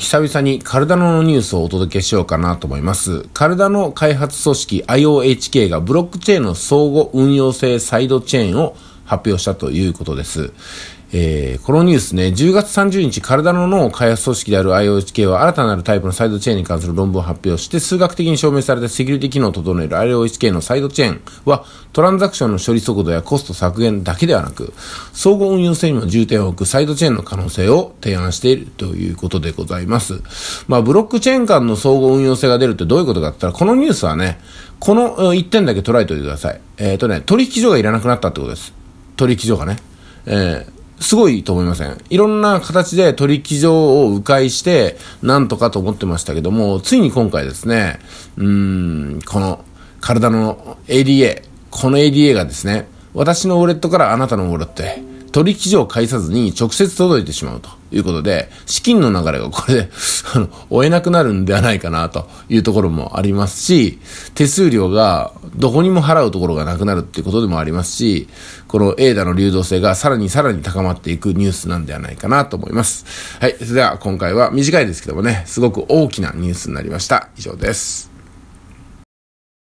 久々にカルダノのニュースをお届けしようかなと思います。カルダノ開発組織 IOHK がブロックチェーンの相互運用性サイドチェーンを発表したということです。えー、このニュースね、10月30日、体の脳を開発組織である IOHK は新たなるタイプのサイドチェーンに関する論文を発表して、数学的に証明されたセキュリティ機能を整える IOHK のサイドチェーンは、トランザクションの処理速度やコスト削減だけではなく、総合運用性にも重点を置くサイドチェーンの可能性を提案しているということでございます。まあ、ブロックチェーン間の総合運用性が出るってどういうことかって言ったら、このニュースはね、この1点だけ捉えておいてください。えっ、ー、とね、取引所がいらなくなったってことです。取引所がね。えー、すごいと思いません。いろんな形で取引所を迂回して、なんとかと思ってましたけども、ついに今回ですね、うん、この体の ADA、この ADA がですね、私のウォレットからあなたのウォレットへ、取引所を介さずに直接届いてしまうということで、資金の流れがこれで あの、追えなくなるんではないかなというところもありますし、手数料がどこにも払うところがなくなるっていうことでもありますし、この A ダの流動性がさらにさらに高まっていくニュースなんではないかなと思います。はい。それでは今回は短いですけどもね、すごく大きなニュースになりました。以上です。